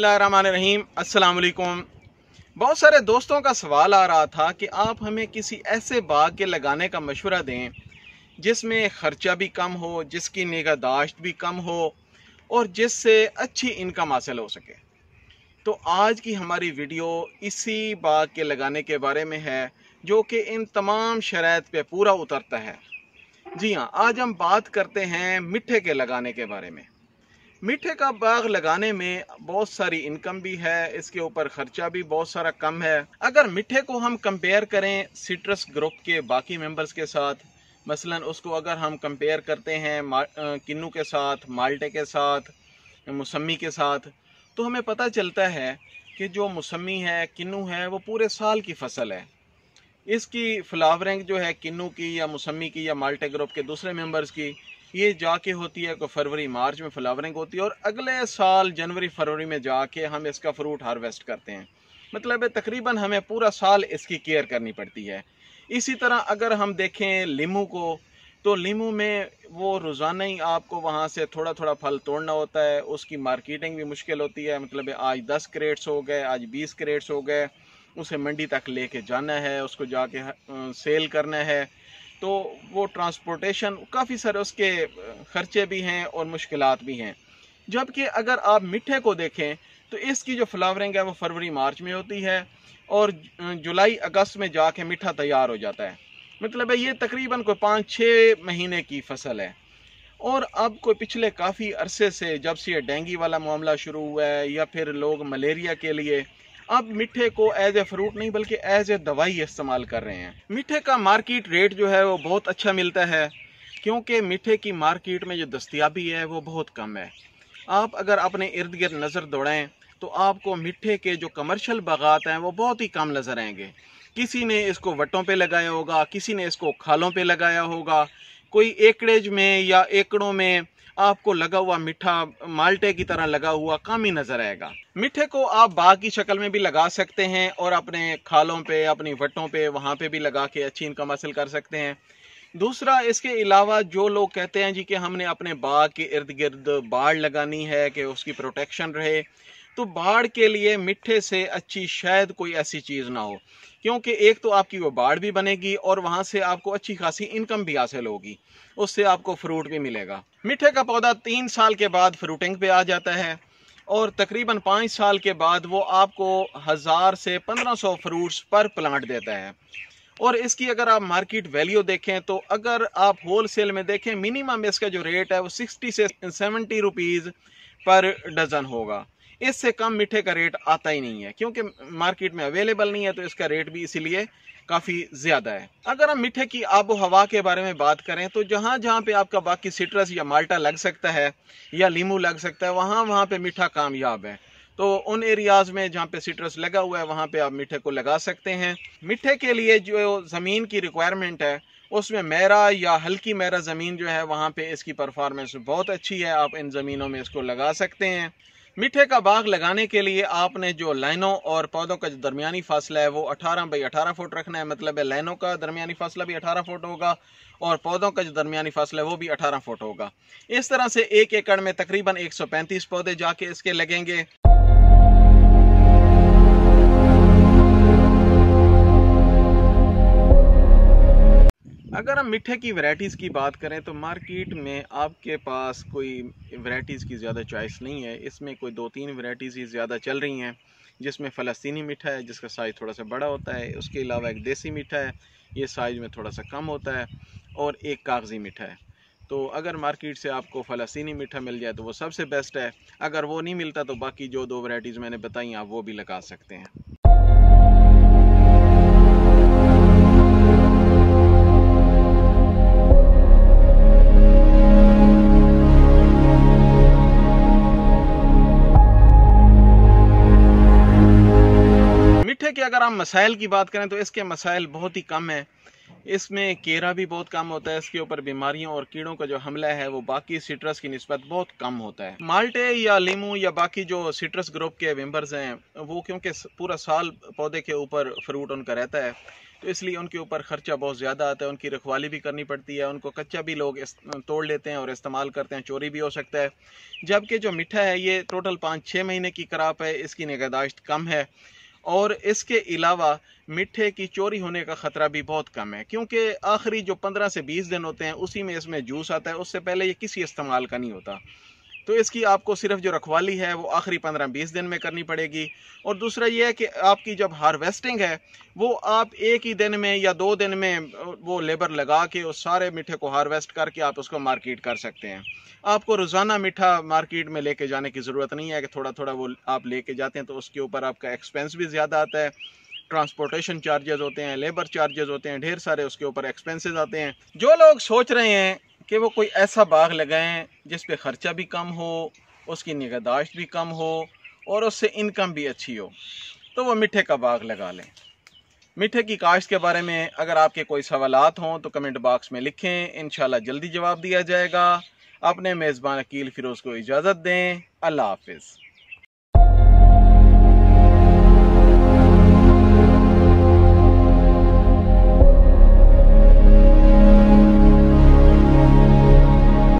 बसमीम अल्लाम बहुत सारे दोस्तों का सवाल आ रहा था कि आप हमें किसी ऐसे बाग के लगाने का मशवरा दें जिसमें ख़र्चा भी कम हो जिसकी निगहदाश्त भी कम हो और जिससे अच्छी इनकम हासिल हो सके तो आज की हमारी वीडियो इसी बाग के लगाने के बारे में है जो कि इन तमाम शरात पर पूरा उतरता है जी हाँ आज हम बात करते हैं मिठे के लगाने के बारे में मीठे का बाग लगाने में बहुत सारी इनकम भी है इसके ऊपर खर्चा भी बहुत सारा कम है अगर मीठे को हम कंपेयर करें सिट्रस ग्रुप के बाकी मेंबर्स के साथ मसलन उसको अगर हम कंपेयर करते हैं किन्नू के साथ माल्टे के साथ मौसमी के साथ तो हमें पता चलता है कि जो मौसमी है किन्नू है वो पूरे साल की फसल है इसकी फ्लावरिंग जो है किन्नू की या मौसमी की या माल्टे ग्रुप के दूसरे मेंबर्स की ये जाके होती है फरवरी मार्च में फ्लावरिंग होती है और अगले साल जनवरी फरवरी में जाके हम इसका फ्रूट हार्वेस्ट करते हैं मतलब है तकरीबन हमें पूरा साल इसकी केयर करनी पड़ती है इसी तरह अगर हम देखें लीमू को तो लीमू में वो रोज़ाना ही आपको वहाँ से थोड़ा थोड़ा फल तोड़ना होता है उसकी मार्केटिंग भी मुश्किल होती है मतलब आज दस क्रेट्स हो गए आज बीस क्रेट्स हो गए उसे मंडी तक लेके जाना है उसको जाके सेल करना है तो वो ट्रांसपोर्टेशन काफ़ी सारे उसके खर्चे भी हैं और मुश्किल भी हैं जबकि अगर आप मिठे को देखें तो इसकी जो फ्लावरिंग है वो फरवरी मार्च में होती है और जुलाई अगस्त में जाके मीठा तैयार हो जाता है मतलब है ये तकरीबन कोई पाँच छः महीने की फसल है और अब कोई पिछले काफ़ी अरसे से जब से ये डेंगू वाला मामला शुरू हुआ है या फिर लोग मलेरिया के लिए अब मिठे को एज ए फ्रूट नहीं बल्कि एज ए दवाई इस्तेमाल कर रहे हैं मिठे का मार्केट रेट जो है वो बहुत अच्छा मिलता है क्योंकि मिठे की मार्केट में जो दस्तियाबी है वो बहुत कम है आप अगर अपने इर्द गिर्द नज़र दौड़ें तो आपको मिठे के जो कमर्शल बागात हैं वो बहुत ही कम नज़र आएंगे किसी ने इसको वटों पे लगाया होगा किसी ने इसको खालों पे लगाया होगा कोई एकड़ेज में या एकड़ों में आपको लगा हुआ मीठा माल्टे की तरह लगा हुआ काम ही नजर आएगा मीठे को आप बाग की शक्ल में भी लगा सकते हैं और अपने खालों पे अपनी वटों पे वहां पे भी लगा के अच्छी इनकम हासिल कर सकते हैं दूसरा इसके अलावा जो लोग कहते हैं जी कि हमने अपने बाग के इर्द गिर्द बाढ़ लगानी है कि उसकी प्रोटेक्शन रहे तो बाढ़ के लिए मिठे से अच्छी शायद कोई ऐसी चीज़ ना हो क्योंकि एक तो आपकी वो बाढ़ भी बनेगी और वहां से आपको अच्छी खासी इनकम भी हासिल होगी उससे आपको फ्रूट भी मिलेगा मिठे का पौधा तीन साल के बाद फ्रूटिंग पे आ जाता है और तकरीबन पाँच साल के बाद वो आपको हज़ार से पंद्रह सौ फ्रूट्स पर प्लांट देता है और इसकी अगर आप मार्केट वैल्यू देखें तो अगर आप होल में देखें मिनिमम इसका जो रेट है वो सिक्सटी से सेवेंटी रुपीज़ पर डज़न होगा इससे कम मीठे का रेट आता ही नहीं है क्योंकि मार्केट में अवेलेबल नहीं है तो इसका रेट भी इसीलिए काफ़ी ज़्यादा है अगर हम मीठे की आबो हवा के बारे में बात करें तो जहाँ जहाँ पे आपका बाकी सिट्रस या माल्टा लग सकता है या लीमू लग सकता है वहाँ वहाँ पे मीठा कामयाब है तो उन एरियाज़ में जहाँ पे सिट्रस लगा हुआ है वहाँ पे आप मीठे को लगा सकते हैं मीठे के लिए जो ज़मीन की रिक्वायरमेंट है उसमें मेरा या हल्की मेरा ज़मीन जो है वहाँ पे इसकी परफॉर्मेंस बहुत अच्छी है आप इन ज़मीनों में इसको लगा सकते हैं मीठे का बाग लगाने के लिए आपने जो लाइनों और पौधों का जो दरमियानी फासला है वो 18 बाई 18 फुट रखना है मतलब है लाइनों का दरमियानी फासला भी 18 फुट होगा और पौधों का जो दरमियानी फासला है वो भी 18 फुट होगा इस तरह से एक एकड़ में तकरीबन 135 पौधे जाके इसके लगेंगे अगर हम मीठे की वैरायटीज़ की बात करें तो मार्केट में आपके पास कोई वैरायटीज़ की ज़्यादा चॉइस नहीं है इसमें कोई दो तीन वैरायटीज़ ही ज़्यादा चल रही हैं जिसमें फ़लस्तीनी मीठा है जिसका साइज़ थोड़ा सा बड़ा होता है उसके अलावा एक देसी मीठा है ये साइज़ में थोड़ा सा कम होता है और एक कागज़ी मीठा है तो अगर मार्केट से आपको फ़लस्तीनी मीठा मिल जाए तो वो सबसे बेस्ट है अगर वो नहीं मिलता तो बाकी जो दो वैराइटीज़ मैंने बताई आप वो भी लगा सकते हैं दूसरे अगर आप मसाइल की बात करें तो इसके मसाइल बहुत ही कम है इसमें केरा भी बहुत कम होता है इसके ऊपर बीमारियों और कीड़ों का जो हमला है वो बाकी सिट्रस की नस्बत बहुत कम होता है माल्टे या लीम या बाकी जो सिट्रस ग्रुप के मेम्बर्स हैं वो क्योंकि पूरा साल पौधे के ऊपर फ्रूट उनका रहता है तो इसलिए उनके ऊपर खर्चा बहुत ज़्यादा आता है उनकी रखवाली भी करनी पड़ती है उनको कच्चा भी लोग तोड़ लेते हैं और इस्तेमाल करते हैं चोरी भी हो सकता है जबकि जो मीठा है ये टोटल पाँच छः महीने की क्राप है इसकी निगहदाश्त कम है और इसके अलावा मिठे की चोरी होने का ख़तरा भी बहुत कम है क्योंकि आखिरी जो पंद्रह से बीस दिन होते हैं उसी में इसमें जूस आता है उससे पहले ये किसी इस्तेमाल का नहीं होता तो इसकी आपको सिर्फ जो रखवाली है वो आखिरी पंद्रह बीस दिन में करनी पड़ेगी और दूसरा ये है कि आपकी जब हार्वेस्टिंग है वो आप एक ही दिन में या दो दिन में वो लेबर लगा के उस सारे मीठे को हार्वेस्ट करके आप उसको मार्केट कर सकते हैं आपको रोज़ाना मीठा मार्केट में लेके जाने की ज़रूरत नहीं है कि थोड़ा थोड़ा वो आप लेके जाते हैं तो उसके ऊपर आपका एक्सपेंस भी ज़्यादा आता है ट्रांसपोर्टेशन चार्जेस होते हैं लेबर चार्जेस होते हैं ढेर सारे उसके ऊपर एक्सपेंसेस आते हैं जो लोग सोच रहे हैं कि वो कोई ऐसा बाग लगाएं जिस पे ख़र्चा भी कम हो उसकी निगहदाश्त भी कम हो और उससे इनकम भी अच्छी हो तो वो मिठे का बाग लगा लें मिठे की काश्त के बारे में अगर आपके कोई सवालत हों तो कमेंट बॉक्स में लिखें इन जल्दी जवाब दिया जाएगा अपने मेज़बान अकील फ़िरोज़ को इजाज़त दें अल्लाह हाफिज़